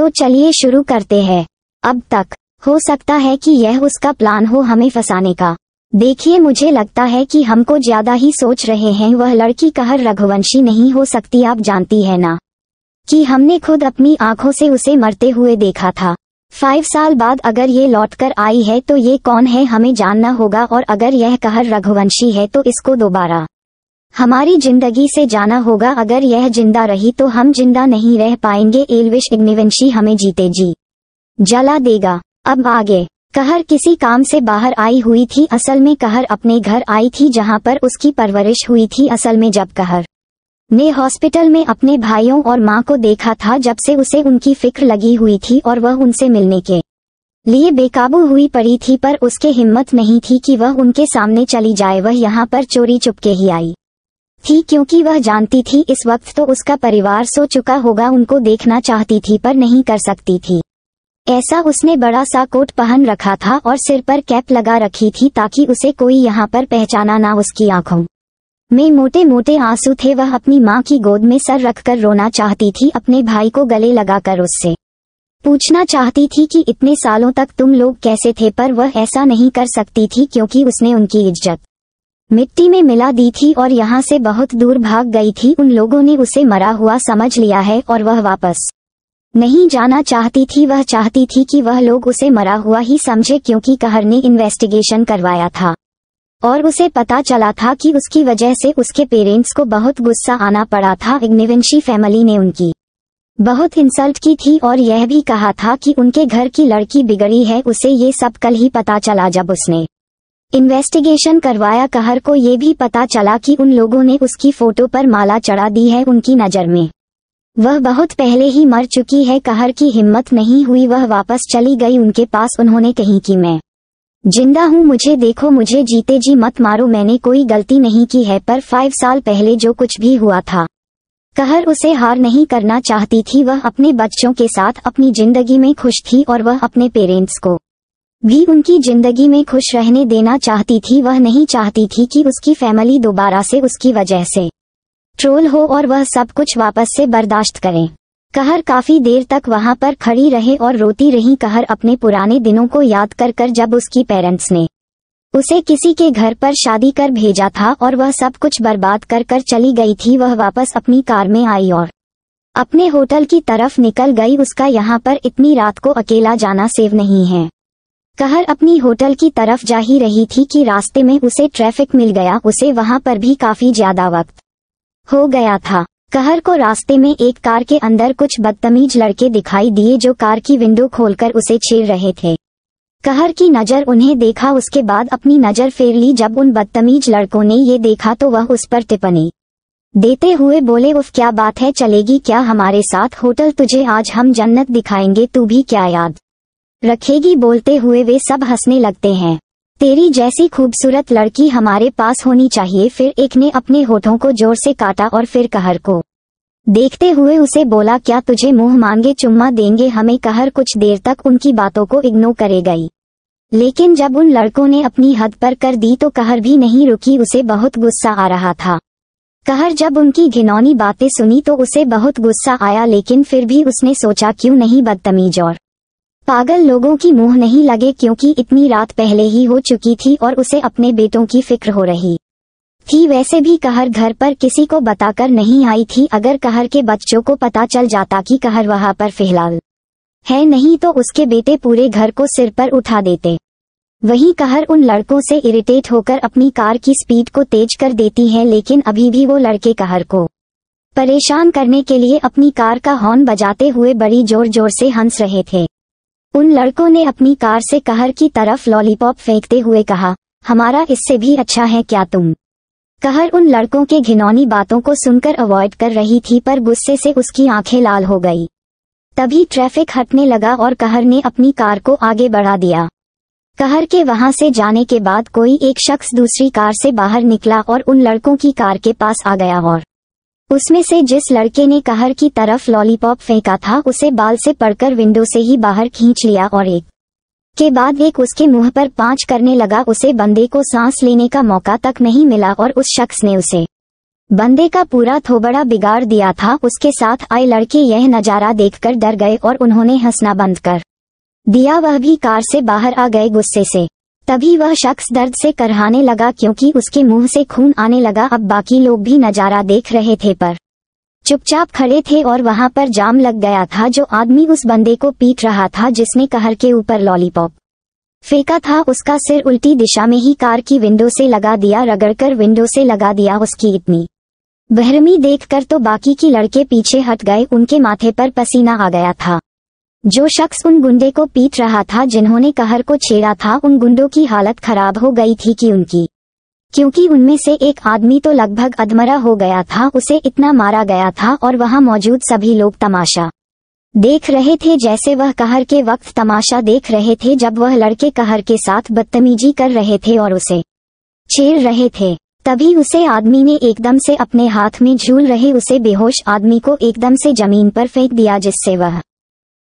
तो चलिए शुरू करते हैं अब तक हो सकता है कि यह उसका प्लान हो हमें फंसाने का देखिए मुझे लगता है कि हमको ज्यादा ही सोच रहे हैं वह लड़की कहर रघुवंशी नहीं हो सकती आप जानती है ना कि हमने खुद अपनी आंखों से उसे मरते हुए देखा था फाइव साल बाद अगर ये लौट कर आई है तो ये कौन है हमें जानना होगा और अगर यह कहर रघुवंशी है तो इसको दोबारा हमारी जिंदगी से जाना होगा अगर यह जिंदा रही तो हम जिंदा नहीं रह पाएंगे एलविश इग्निवंशी हमें जीते जी जला देगा अब आगे कहर किसी काम से बाहर आई हुई थी असल में कहर अपने घर आई थी जहां पर उसकी परवरिश हुई थी असल में जब कहर ने हॉस्पिटल में अपने भाइयों और माँ को देखा था जब से उसे उनकी फिक्र लगी हुई थी और वह उनसे मिलने के लिए बेकाबू हुई पड़ी थी पर उसके हिम्मत नहीं थी कि वह उनके सामने चली जाए वह यहाँ पर चोरी चुपके ही आई थी क्योंकि वह जानती थी इस वक्त तो उसका परिवार सो चुका होगा उनको देखना चाहती थी पर नहीं कर सकती थी ऐसा उसने बड़ा सा कोट पहन रखा था और सिर पर कैप लगा रखी थी ताकि उसे कोई यहाँ पर पहचाना ना उसकी आंखों में मोटे मोटे आंसू थे वह अपनी माँ की गोद में सर रखकर रोना चाहती थी अपने भाई को गले लगाकर उससे पूछना चाहती थी कि इतने सालों तक तुम लोग कैसे थे पर वह ऐसा नहीं कर सकती थी क्योंकि उसने उनकी इज्जत मिट्टी में मिला दी थी और यहाँ से बहुत दूर भाग गई थी उन लोगों ने उसे मरा हुआ समझ लिया है और वह वापस नहीं जाना चाहती थी वह चाहती थी कि वह लोग उसे मरा हुआ ही समझे क्योंकि कहर ने इन्वेस्टिगेशन करवाया था और उसे पता चला था कि उसकी वजह से उसके पेरेंट्स को बहुत गुस्सा आना पड़ा था इग्निवेंशी फैमिली ने उनकी बहुत इंसल्ट की थी और यह भी कहा था कि उनके घर की लड़की बिगड़ी है उसे ये सब कल ही पता चला जब उसने इन्वेस्टिगेशन करवाया कहर को ये भी पता चला कि उन लोगों ने उसकी फोटो पर माला चढ़ा दी है उनकी नज़र में वह बहुत पहले ही मर चुकी है कहर की हिम्मत नहीं हुई वह वापस चली गई उनके पास उन्होंने कही कि मैं जिंदा हूँ मुझे देखो मुझे जीते जी मत मारो मैंने कोई गलती नहीं की है पर फाइव साल पहले जो कुछ भी हुआ था कहर उसे हार नहीं करना चाहती थी वह अपने बच्चों के साथ अपनी जिंदगी में खुश थी और वह अपने पेरेंट्स को भी उनकी जिंदगी में खुश रहने देना चाहती थी वह नहीं चाहती थी कि उसकी फैमिली दोबारा से उसकी वजह से ट्रोल हो और वह सब कुछ वापस से बर्दाश्त करें कहर काफी देर तक वहां पर खड़ी रहे और रोती रही कहर अपने पुराने दिनों को याद कर कर जब उसकी पेरेंट्स ने उसे किसी के घर पर शादी कर भेजा था और वह सब कुछ बर्बाद कर कर चली गई थी वह वापस अपनी कार में आई और अपने होटल की तरफ निकल गई उसका यहाँ पर इतनी रात को अकेला जाना सेव नहीं है कहर अपनी होटल की तरफ जा ही रही थी कि रास्ते में उसे ट्रैफिक मिल गया उसे वहां पर भी काफी ज्यादा वक्त हो गया था कहर को रास्ते में एक कार के अंदर कुछ बदतमीज लड़के दिखाई दिए जो कार की विंडो खोलकर उसे छेड़ रहे थे कहर की नज़र उन्हें देखा उसके बाद अपनी नज़र फेर ली जब उन बदतमीज लड़कों ने ये देखा तो वह उस पर टिप्पणी देते हुए बोले उफ क्या बात है चलेगी क्या हमारे साथ होटल तुझे आज हम जन्नत दिखाएंगे तू भी क्या याद रखेगी बोलते हुए वे सब हंसने लगते हैं तेरी जैसी खूबसूरत लड़की हमारे पास होनी चाहिए फिर एक ने अपने होठों को जोर से काटा और फिर कहर को देखते हुए उसे बोला क्या तुझे मुंह मांगे चुम्मा देंगे हमें कहर कुछ देर तक उनकी बातों को इग्नोर करे गई लेकिन जब उन लड़कों ने अपनी हद पर कर दी तो कहर भी नहीं रुकी उसे बहुत गुस्सा आ रहा था कहर जब उनकी घिनौनी बातें सुनी तो उसे बहुत गुस्सा आया लेकिन फिर भी उसने सोचा क्यों नहीं बदतमीज और पागल लोगों की मुंह नहीं लगे क्योंकि इतनी रात पहले ही हो चुकी थी और उसे अपने बेटों की फिक्र हो रही थी वैसे भी कहर घर पर किसी को बताकर नहीं आई थी अगर कहर के बच्चों को पता चल जाता कि कहर वहां पर फिलहाल है नहीं तो उसके बेटे पूरे घर को सिर पर उठा देते वहीं कहर उन लड़कों से इरिटेट होकर अपनी कार की स्पीड को तेज कर देती है लेकिन अभी भी वो लड़के कहर को परेशान करने के लिए अपनी कार का हॉर्न बजाते हुए बड़ी जोर जोर से हंस रहे थे उन लड़कों ने अपनी कार से कहर की तरफ लॉलीपॉप फेंकते हुए कहा हमारा इससे भी अच्छा है क्या तुम कहर उन लड़कों के घिनौनी बातों को सुनकर अवॉइड कर रही थी पर गुस्से से उसकी आंखें लाल हो गई तभी ट्रैफिक हटने लगा और कहर ने अपनी कार को आगे बढ़ा दिया कहर के वहां से जाने के बाद कोई एक शख्स दूसरी कार से बाहर निकला और उन लड़कों की कार के पास आ गया और उसमें से जिस लड़के ने कहर की तरफ लॉलीपॉप फेंका था उसे बाल से पड़कर विंडो से ही बाहर खींच लिया और एक के बाद एक उसके मुंह पर पांच करने लगा उसे बंदे को सांस लेने का मौका तक नहीं मिला और उस शख्स ने उसे बंदे का पूरा थोबड़ा बिगाड़ दिया था उसके साथ आए लड़के यह नज़ारा देखकर डर गए और उन्होंने हंसना बंद कर दिया वह भी कार से बाहर आ गए गुस्से से तभी वह शख्स दर्द से करहाने लगा क्योंकि उसके मुंह से खून आने लगा अब बाकी लोग भी नजारा देख रहे थे पर चुपचाप खड़े थे और वहां पर जाम लग गया था जो आदमी उस बंदे को पीट रहा था जिसने कहर के ऊपर लॉलीपॉप फेंका था उसका सिर उल्टी दिशा में ही कार की विंडो से लगा दिया रगड़कर विंडो से लगा दिया उसकी इतनी बहरमी देखकर तो बाकी की लड़के पीछे हट गए उनके माथे पर पसीना आ गया था जो शख्स उन गुंडे को पीट रहा था जिन्होंने कहर को छेड़ा था उन गुंडों की हालत खराब हो गई थी कि उनकी क्योंकि उनमें से एक आदमी तो लगभग अधमरा हो गया था उसे इतना मारा गया था और वहां मौजूद सभी लोग तमाशा देख रहे थे जैसे वह कहर के वक्त तमाशा देख रहे थे जब वह लड़के कहर के साथ बदतमीजी कर रहे थे और उसे छेड़ रहे थे तभी उसे आदमी ने एकदम से अपने हाथ में झूल रहे उसे बेहोश आदमी को एकदम से जमीन पर फेंक दिया जिससे वह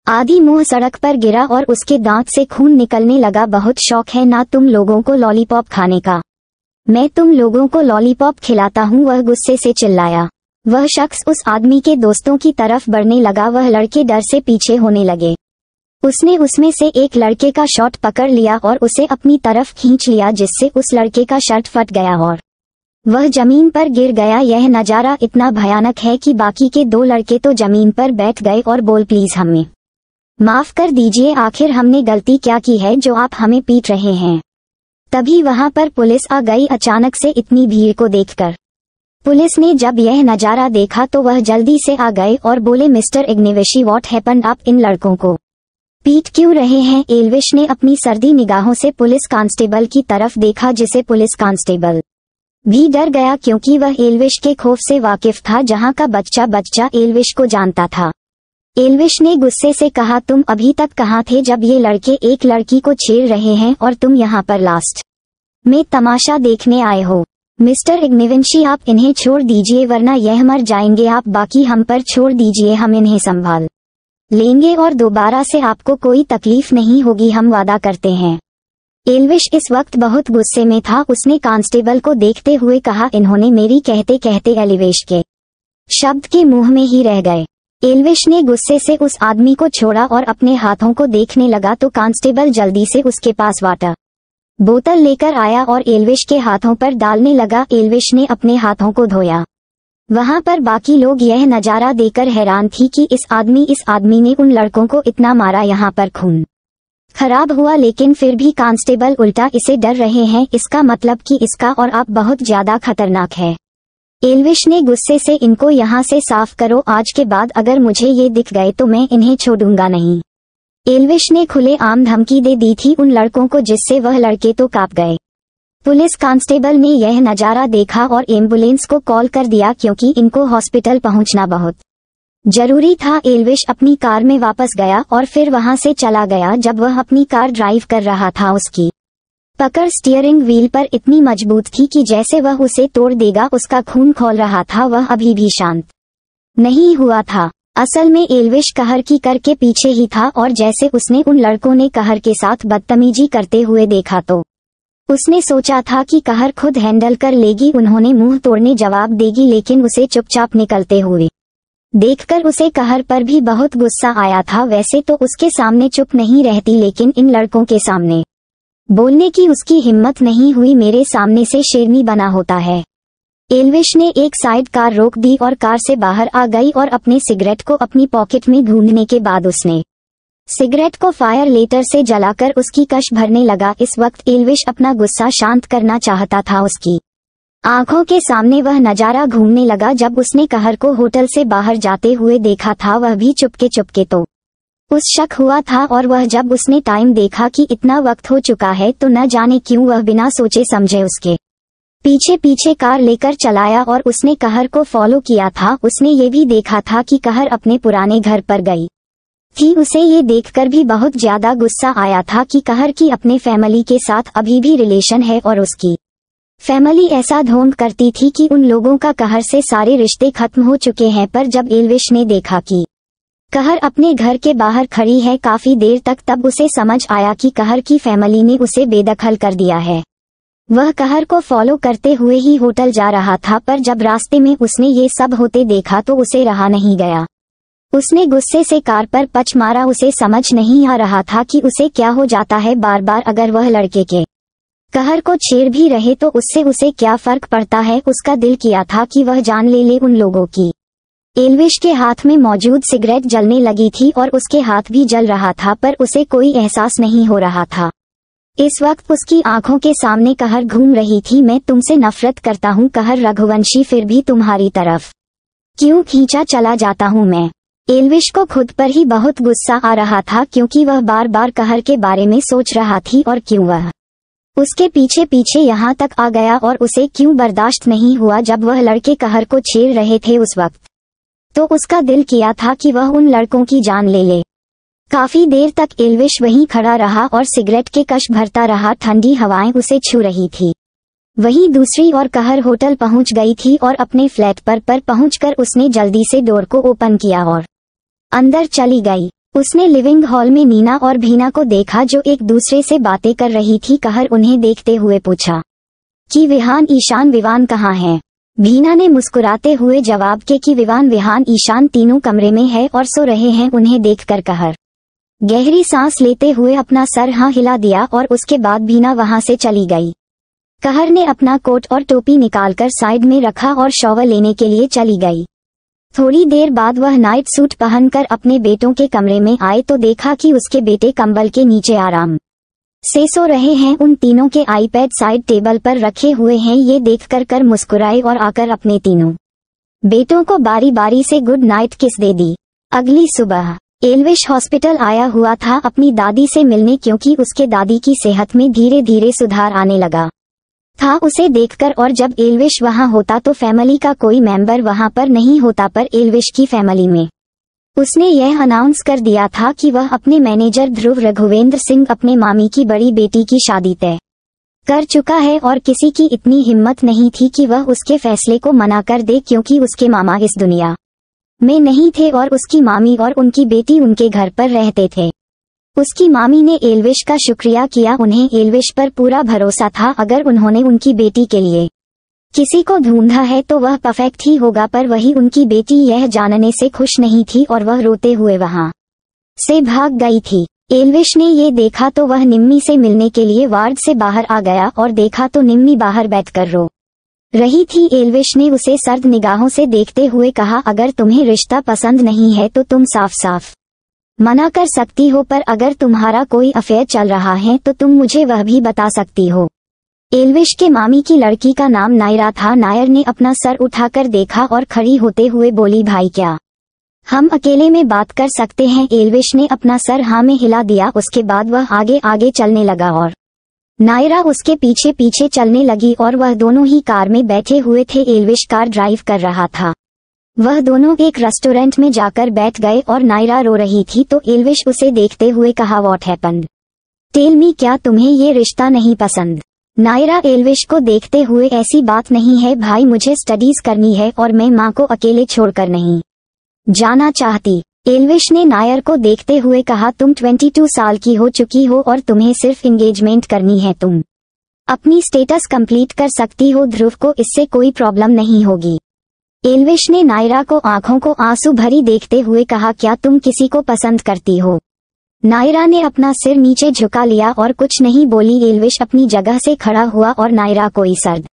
आदि मुंह सड़क पर गिरा और उसके दांत से खून निकलने लगा बहुत शौक है ना तुम लोगों को लॉलीपॉप खाने का मैं तुम लोगों को लॉलीपॉप खिलाता हूँ वह गुस्से से चिल्लाया वह शख्स उस आदमी के दोस्तों की तरफ बढ़ने लगा वह लड़के डर से पीछे होने लगे उसने उसमें से एक लड़के का शॉट पकड़ लिया और उसे अपनी तरफ खींच लिया जिससे उस लड़के का शर्ट फट गया और वह जमीन पर गिर गया यह नज़ारा इतना भयानक है कि बाकी के दो लड़के तो जमीन पर बैठ गए और बोल प्लीज हमें माफ कर दीजिए आखिर हमने गलती क्या की है जो आप हमें पीट रहे हैं तभी वहां पर पुलिस आ गई अचानक से इतनी भीड़ को देखकर पुलिस ने जब यह नज़ारा देखा तो वह जल्दी से आ गए और बोले मिस्टर इग्निवेशी वॉट हैपन आप इन लड़कों को पीट क्यों रहे हैं एलविश ने अपनी सर्दी निगाहों से पुलिस कांस्टेबल की तरफ देखा जिसे पुलिस कांस्टेबल भी डर गया क्योंकि वह एलविश के खौफ से वाकिफ था जहां का बच्चा बच्चा एलविश को जानता था एलविश ने गुस्से से कहा तुम अभी तक कहाँ थे जब ये लड़के एक लड़की को छेड़ रहे हैं और तुम यहाँ पर लास्ट में तमाशा देखने आए हो मिस्टर इग्निविंशी आप इन्हें छोड़ दीजिए वरना यह मर जाएंगे आप बाकी हम पर छोड़ दीजिए हम इन्हें संभाल लेंगे और दोबारा से आपको कोई तकलीफ नहीं होगी हम वादा करते हैं एलविश इस वक्त बहुत गुस्से में था उसने कांस्टेबल को देखते हुए कहा इन्होंने मेरी कहते कहते एलिवेश के शब्द के मुंह में ही रह गए एलविश ने गुस्से से उस आदमी को छोड़ा और अपने हाथों को देखने लगा तो कांस्टेबल जल्दी से उसके पास वाटा बोतल लेकर आया और एलविश के हाथों पर डालने लगा एलविश ने अपने हाथों को धोया वहां पर बाकी लोग यह नज़ारा देकर हैरान थी कि इस आदमी इस आदमी ने उन लड़कों को इतना मारा यहाँ पर खून खराब हुआ लेकिन फिर भी कांस्टेबल उल्टा इसे डर रहे हैं इसका मतलब कि इसका और आप बहुत ज्यादा खतरनाक है एलविश ने गुस्से से इनको यहाँ से साफ करो आज के बाद अगर मुझे ये दिख गए तो मैं इन्हें छोड़ूंगा नहीं एलविश ने खुले आम धमकी दे दी थी उन लड़कों को जिससे वह लड़के तो काप गए पुलिस कांस्टेबल ने यह नज़ारा देखा और एम्बुलेंस को कॉल कर दिया क्योंकि इनको हॉस्पिटल पहुंचना बहुत जरूरी था एलविश अपनी कार में वापस गया और फिर वहां से चला गया जब वह अपनी कार ड्राइव कर रहा था उसकी पकड़ स्टीयरिंग व्हील पर इतनी मजबूत थी कि जैसे वह उसे तोड़ देगा उसका खून खोल रहा था वह अभी भी शांत नहीं हुआ था असल में एलविश कहर की कर के पीछे ही था और जैसे उसने उन लड़कों ने कहर के साथ बदतमीजी करते हुए देखा तो उसने सोचा था कि कहर खुद हैंडल कर लेगी उन्होंने मुंह तोड़ने जवाब देगी लेकिन उसे चुपचाप निकलते हुए देखकर उसे कहर पर भी बहुत गुस्सा आया था वैसे तो उसके सामने चुप नहीं रहती लेकिन इन लड़कों के सामने बोलने की उसकी हिम्मत नहीं हुई मेरे सामने से शेरनी बना होता है एलविश ने एक साइड कार रोक दी और कार से बाहर आ गई और अपने सिगरेट को अपनी पॉकेट में ढूंढने के बाद उसने सिगरेट को फायर लेटर से जलाकर उसकी कश भरने लगा इस वक्त एलविश अपना गुस्सा शांत करना चाहता था उसकी आंखों के सामने वह नजारा घूमने लगा जब उसने कहर को होटल से बाहर जाते हुए देखा था वह भी चुपके चुपके तो उस शक हुआ था और वह जब उसने टाइम देखा कि इतना वक्त हो चुका है तो न जाने क्यों वह बिना सोचे समझे उसके पीछे पीछे कार लेकर चलाया और उसने कहर को फॉलो किया था उसने ये भी देखा था कि कहर अपने पुराने घर पर गई थी उसे ये देखकर भी बहुत ज्यादा गुस्सा आया था कि कहर की अपने फैमिली के साथ अभी भी रिलेशन है और उसकी फैमिली ऐसा ढोंग करती थी कि उन लोगों का कहर से सारे रिश्ते खत्म हो चुके हैं पर जब एलविश ने देखा कि कहर अपने घर के बाहर खड़ी है काफी देर तक तब उसे समझ आया कि कहर की फैमिली ने उसे बेदखल कर दिया है वह कहर को फॉलो करते हुए ही होटल जा रहा था पर जब रास्ते में उसने ये सब होते देखा तो उसे रहा नहीं गया उसने गुस्से से कार पर पच मारा उसे समझ नहीं आ रहा था कि उसे क्या हो जाता है बार बार अगर वह लड़के के कहर को छेड़ भी रहे तो उससे उसे क्या फर्क पड़ता है उसका दिल किया था कि वह जान ले ले उन लोगों की एलविश के हाथ में मौजूद सिगरेट जलने लगी थी और उसके हाथ भी जल रहा था पर उसे कोई एहसास नहीं हो रहा था इस वक्त उसकी आंखों के सामने कहर घूम रही थी मैं तुमसे नफरत करता हूँ कहर रघुवंशी फिर भी तुम्हारी तरफ क्यों खींचा चला जाता हूँ मैं एलविश को खुद पर ही बहुत गुस्सा आ रहा था क्योंकि वह बार बार कहर के बारे में सोच रहा थी और क्यों वह उसके पीछे पीछे यहाँ तक आ गया और उसे क्यों बर्दाश्त नहीं हुआ जब वह लड़के कहर को छेड़ रहे थे उस वक्त तो उसका दिल किया था कि वह उन लड़कों की जान ले ले काफी देर तक इल्विश वहीं खड़ा रहा और सिगरेट के कश भरता रहा ठंडी हवाएं उसे छू रही थी वहीं दूसरी और कहर होटल पहुंच गई थी और अपने फ्लैट पर पर पहुंचकर उसने जल्दी से डोर को ओपन किया और अंदर चली गई उसने लिविंग हॉल में नीना और भीना को देखा जो एक दूसरे से बातें कर रही थी कहर उन्हें देखते हुए पूछा कि विहान ईशान विवान कहाँ है बीना ने मुस्कुराते हुए जवाब के कि विवान विहान ईशान तीनों कमरे में है और सो रहे हैं उन्हें देखकर कहर गहरी सांस लेते हुए अपना सर हाँ हिला दिया और उसके बाद बीना वहां से चली गई कहर ने अपना कोट और टोपी निकालकर साइड में रखा और शॉवर लेने के लिए चली गई थोड़ी देर बाद वह नाइट सूट पहनकर अपने बेटों के कमरे में आए तो देखा कि उसके बेटे कंबल के नीचे आराम से सो रहे हैं उन तीनों के आईपैड साइड टेबल पर रखे हुए हैं ये देखकर कर मुस्कुराए और आकर अपने तीनों बेटों को बारी बारी से गुड नाइट किस दे दी अगली सुबह एलविश हॉस्पिटल आया हुआ था अपनी दादी से मिलने क्योंकि उसके दादी की सेहत में धीरे धीरे सुधार आने लगा था उसे देखकर और जब एलविश वहां होता तो फैमिली का कोई मेंबर वहां पर नहीं होता पर एलविश की फैमिली में उसने यह अनाउंस कर दिया था कि वह अपने मैनेजर ध्रुव रघुवेंद्र सिंह अपने मामी की बड़ी बेटी की शादी तय कर चुका है और किसी की इतनी हिम्मत नहीं थी कि वह उसके फैसले को मना कर दे क्योंकि उसके मामा इस दुनिया में नहीं थे और उसकी मामी और उनकी बेटी उनके घर पर रहते थे उसकी मामी ने एलविश का शुक्रिया किया उन्हें एलविश पर पूरा भरोसा था अगर उन्होंने उनकी बेटी के लिए किसी को ढूंढा है तो वह परफेक्ट ही होगा पर वही उनकी बेटी यह जानने से खुश नहीं थी और वह रोते हुए वहां से भाग गई थी एलविश ने ये देखा तो वह निम्मी से मिलने के लिए वार्ड से बाहर आ गया और देखा तो निम्मी बाहर बैठकर रो रही थी एलविश ने उसे सर्द निगाहों से देखते हुए कहा अगर तुम्हें रिश्ता पसंद नहीं है तो तुम साफ साफ मना कर सकती हो पर अगर तुम्हारा कोई अफेयर चल रहा है तो तुम मुझे वह भी बता सकती हो एलविश के मामी की लड़की का नाम नायरा था नायर ने अपना सर उठाकर देखा और खड़ी होते हुए बोली भाई क्या हम अकेले में बात कर सकते हैं एलविश ने अपना सर हाँ में हिला दिया उसके बाद वह आगे आगे चलने लगा और नायरा उसके पीछे पीछे चलने लगी और वह दोनों ही कार में बैठे हुए थे एलविश कार ड्राइव कर रहा था वह दोनों एक रेस्टोरेंट में जाकर बैठ गए और नायरा रो रही थी तो एलविश उसे देखते हुए कहा वॉट हैपन टेल क्या तुम्हें ये रिश्ता नहीं पसंद नायरा एलविश को देखते हुए ऐसी बात नहीं है भाई मुझे स्टडीज करनी है और मैं माँ को अकेले छोड़कर नहीं जाना चाहती एलविश ने नायर को देखते हुए कहा तुम 22 साल की हो चुकी हो और तुम्हें सिर्फ एंगेजमेंट करनी है तुम अपनी स्टेटस कंप्लीट कर सकती हो ध्रुव को इससे कोई प्रॉब्लम नहीं होगी एलविश ने नायरा को आंखों को आंसू भरी देखते हुए कहा क्या तुम किसी को पसंद करती हो नायरा ने अपना सिर नीचे झुका लिया और कुछ नहीं बोली एलविश अपनी जगह से खड़ा हुआ और नायरा को सर्द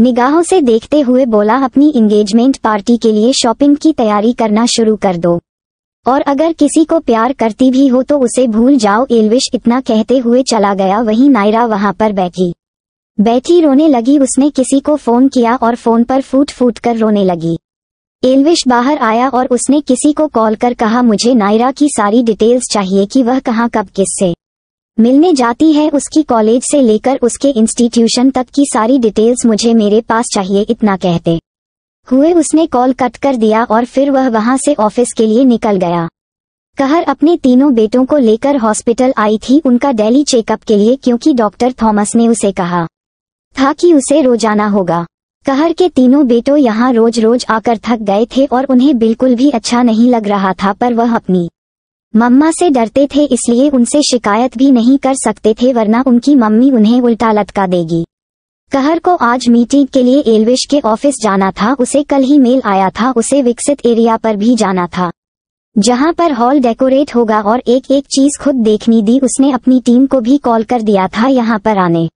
निगाहों से देखते हुए बोला अपनी इंगेजमेंट पार्टी के लिए शॉपिंग की तैयारी करना शुरू कर दो और अगर किसी को प्यार करती भी हो तो उसे भूल जाओ एलविश इतना कहते हुए चला गया वहीं नायरा वहां पर बैठी बैठी रोने लगी उसने किसी को फोन किया और फोन पर फूट फूट कर रोने लगी एलविश बाहर आया और उसने किसी को कॉल कर कहा मुझे नायरा की सारी डिटेल्स चाहिए कि वह कहाँ कब किससे मिलने जाती है उसकी कॉलेज से लेकर उसके इंस्टीट्यूशन तक की सारी डिटेल्स मुझे मेरे पास चाहिए इतना कहते हुए उसने कॉल कट कर दिया और फिर वह वहां से ऑफिस के लिए निकल गया कहर अपने तीनों बेटों को लेकर हॉस्पिटल आई थी उनका डेली चेकअप के लिए क्योंकि डॉक्टर थॉमस ने उसे कहा था कि उसे रोजाना होगा कहर के तीनों बेटों यहाँ रोज रोज आकर थक गए थे और उन्हें बिल्कुल भी अच्छा नहीं लग रहा था पर वह अपनी मम्मा से डरते थे इसलिए उनसे शिकायत भी नहीं कर सकते थे वरना उनकी मम्मी उन्हें उल्टा लटका देगी कहर को आज मीटिंग के लिए एलविश के ऑफिस जाना था उसे कल ही मेल आया था उसे विकसित एरिया पर भी जाना था जहां पर हॉल डेकोरेट होगा और एक एक चीज खुद देखनी दी उसने अपनी टीम को भी कॉल कर दिया था यहाँ पर आने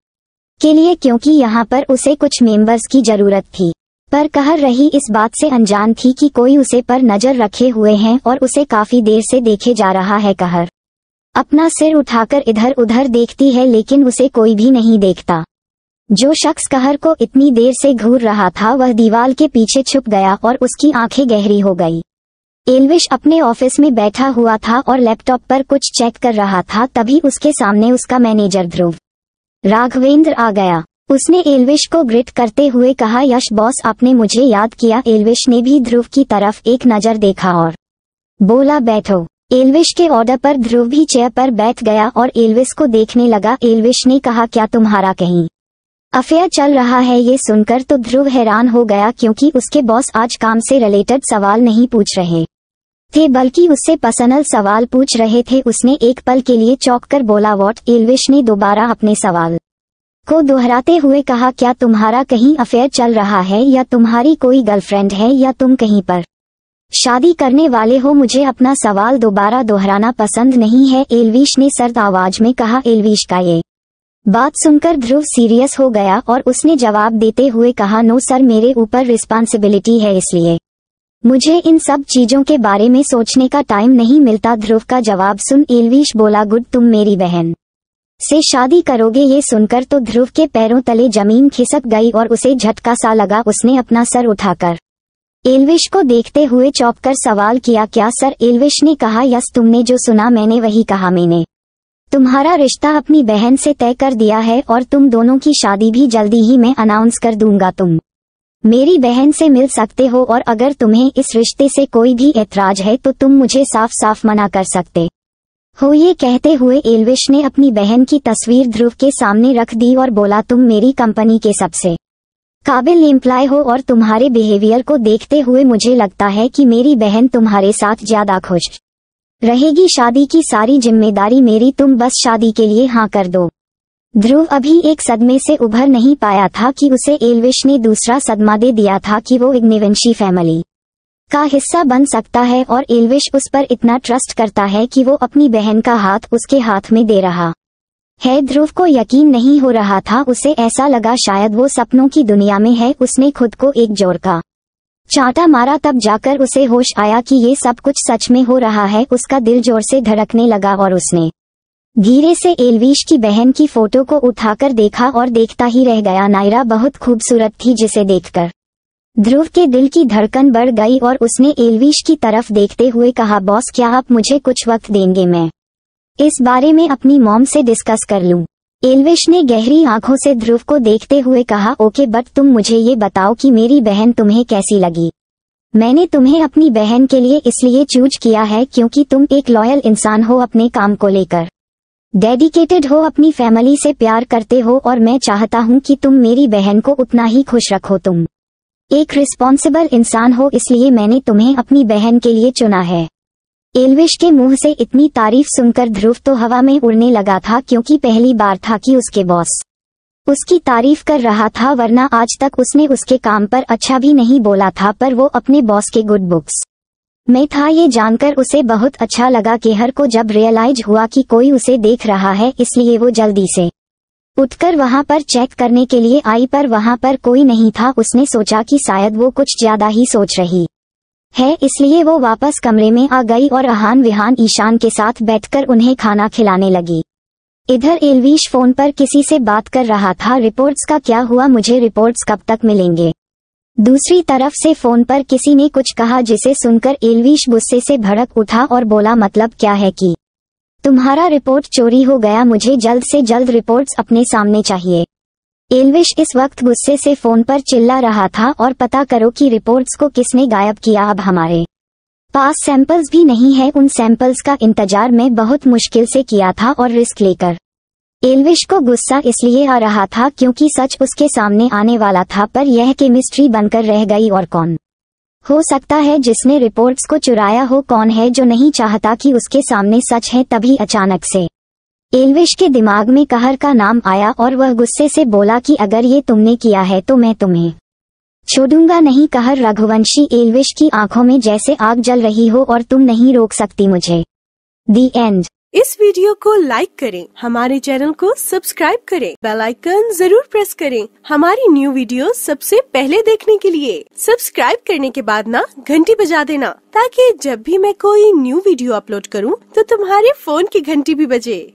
के लिए क्योंकि यहाँ पर उसे कुछ मेंबर्स की जरूरत थी पर कहर रही इस बात से अनजान थी कि कोई उसे पर नजर रखे हुए हैं और उसे काफी देर से देखे जा रहा है कहर अपना सिर उठाकर इधर उधर देखती है लेकिन उसे कोई भी नहीं देखता जो शख्स कहर को इतनी देर से घूर रहा था वह दीवार के पीछे छुप गया और उसकी आंखें गहरी हो गई एलविश अपने ऑफिस में बैठा हुआ था और लैपटॉप पर कुछ चेक कर रहा था तभी उसके सामने उसका मैनेजर ध्रुव राघवेंद्र आ गया उसने एलविश को ग्रिट करते हुए कहा यश बॉस आपने मुझे याद किया एलविश ने भी ध्रुव की तरफ एक नज़र देखा और बोला बैठो एलविश के ऑर्डर पर ध्रुव भी चेयर पर बैठ गया और एलविश को देखने लगा एलविश ने कहा क्या तुम्हारा कहीं अफेयर चल रहा है ये सुनकर तो ध्रुव हैरान हो गया क्योंकि उसके बॉस आज काम से रिलेटेड सवाल नहीं पूछ रहे थे बल्कि उससे पर्सनल सवाल पूछ रहे थे उसने एक पल के लिए चौंक कर बोला वॉट एलविश ने दोबारा अपने सवाल को दोहराते हुए कहा क्या तुम्हारा कहीं अफेयर चल रहा है या तुम्हारी कोई गर्लफ्रेंड है या तुम कहीं पर शादी करने वाले हो मुझे अपना सवाल दोबारा दोहराना पसंद नहीं है एलविश ने सर्द आवाज में कहा एलविश का ये बात सुनकर ध्रुव सीरियस हो गया और उसने जवाब देते हुए कहा नो सर मेरे ऊपर रिस्पॉन्सिबिलिटी है इसलिए मुझे इन सब चीजों के बारे में सोचने का टाइम नहीं मिलता ध्रुव का जवाब सुन एलविश बोला गुड तुम मेरी बहन से शादी करोगे ये सुनकर तो ध्रुव के पैरों तले जमीन खिसक गई और उसे झटका सा लगा उसने अपना सर उठाकर एलविश को देखते हुए चौंक कर सवाल किया क्या सर एलविश ने कहा यस तुमने जो सुना मैंने वही कहा मैंने तुम्हारा रिश्ता अपनी बहन से तय कर दिया है और तुम दोनों की शादी भी जल्दी ही मैं अनाउंस कर दूंगा तुम मेरी बहन से मिल सकते हो और अगर तुम्हें इस रिश्ते से कोई भी ऐतराज है तो तुम मुझे साफ साफ मना कर सकते हो ये कहते हुए एलविश ने अपनी बहन की तस्वीर ध्रुव के सामने रख दी और बोला तुम मेरी कंपनी के सबसे काबिल एम्प्लाय हो और तुम्हारे बिहेवियर को देखते हुए मुझे लगता है कि मेरी बहन तुम्हारे साथ ज्यादा खुश रहेगी शादी की सारी जिम्मेदारी मेरी तुम बस शादी के लिए हाँ कर दो ध्रुव अभी एक सदमे से उभर नहीं पाया था कि उसे एलविश ने दूसरा सदमा दे दिया था कि वो इग्निवेंशी फैमिली का हिस्सा बन सकता है और एलविश उस पर इतना ट्रस्ट करता है कि वो अपनी बहन का हाथ उसके हाथ में दे रहा है ध्रुव को यकीन नहीं हो रहा था उसे ऐसा लगा शायद वो सपनों की दुनिया में है उसने खुद को एक जोर का चांटा मारा तब जाकर उसे होश आया कि ये सब कुछ सच में हो रहा है उसका दिल जोर से धड़कने लगा और उसने धीरे से एलविश की बहन की फोटो को उठाकर देखा और देखता ही रह गया नायरा बहुत खूबसूरत थी जिसे देखकर ध्रुव के दिल की धड़कन बढ़ गई और उसने एलविश की तरफ देखते हुए कहा बॉस क्या आप मुझे कुछ वक्त देंगे मैं इस बारे में अपनी मॉम से डिस्कस कर लूं। एलविश ने गहरी आंखों से ध्रुव को देखते हुए कहा ओके बट तुम मुझे ये बताओ कि मेरी बहन तुम्हें कैसी लगी मैंने तुम्हें अपनी बहन के लिए इसलिए चूज किया है क्योंकि तुम एक लॉयल इंसान हो अपने काम को लेकर डेडिकेटेड हो अपनी फैमिली से प्यार करते हो और मैं चाहता हूं कि तुम मेरी बहन को उतना ही खुश रखो तुम एक रिस्पॉन्सिबल इंसान हो इसलिए मैंने तुम्हें अपनी बहन के लिए चुना है एलविश के मुंह से इतनी तारीफ सुनकर ध्रुव तो हवा में उड़ने लगा था क्योंकि पहली बार था कि उसके बॉस उसकी तारीफ कर रहा था वरना आज तक उसने उसके काम पर अच्छा भी नहीं बोला था पर वो अपने बॉस के गुड बुक्स में था ये जानकर उसे बहुत अच्छा लगा कि हर को जब रियलाइज हुआ कि कोई उसे देख रहा है इसलिए वो जल्दी से उठकर वहाँ पर चेक करने के लिए आई पर वहाँ पर कोई नहीं था उसने सोचा कि शायद वो कुछ ज्यादा ही सोच रही है इसलिए वो वापस कमरे में आ गई और आहान विहान ईशान के साथ बैठकर उन्हें खाना खिलाने लगी इधर एलवीश फोन पर किसी से बात कर रहा था रिपोर्ट्स का क्या हुआ मुझे रिपोर्ट्स कब तक मिलेंगे दूसरी तरफ से फोन पर किसी ने कुछ कहा जिसे सुनकर एलविश गुस्से से भड़क उठा और बोला मतलब क्या है कि तुम्हारा रिपोर्ट चोरी हो गया मुझे जल्द से जल्द रिपोर्ट्स अपने सामने चाहिए एलविश इस वक्त गुस्से से फोन पर चिल्ला रहा था और पता करो कि रिपोर्ट्स को किसने गायब किया अब हमारे पास सैंपल्स भी नहीं है उन सैंपल्स का इंतजार मैं बहुत मुश्किल से किया था और रिस्क लेकर एलविश को गुस्सा इसलिए आ रहा था क्योंकि सच उसके सामने आने वाला था पर यह केमिस्ट्री बनकर रह गई और कौन हो सकता है जिसने रिपोर्ट्स को चुराया हो कौन है जो नहीं चाहता कि उसके सामने सच है तभी अचानक से एलविश के दिमाग में कहर का नाम आया और वह गुस्से से बोला कि अगर ये तुमने किया है तो मैं तुम्हें छोड़ूंगा नहीं कहर रघुवंशी एलविश की आंखों में जैसे आग जल रही हो और तुम नहीं रोक सकती मुझे दी एंड इस वीडियो को लाइक करें हमारे चैनल को सब्सक्राइब करें बेल आइकन जरूर प्रेस करें हमारी न्यू वीडियो सबसे पहले देखने के लिए सब्सक्राइब करने के बाद ना घंटी बजा देना ताकि जब भी मैं कोई न्यू वीडियो अपलोड करूं तो तुम्हारे फोन की घंटी भी बजे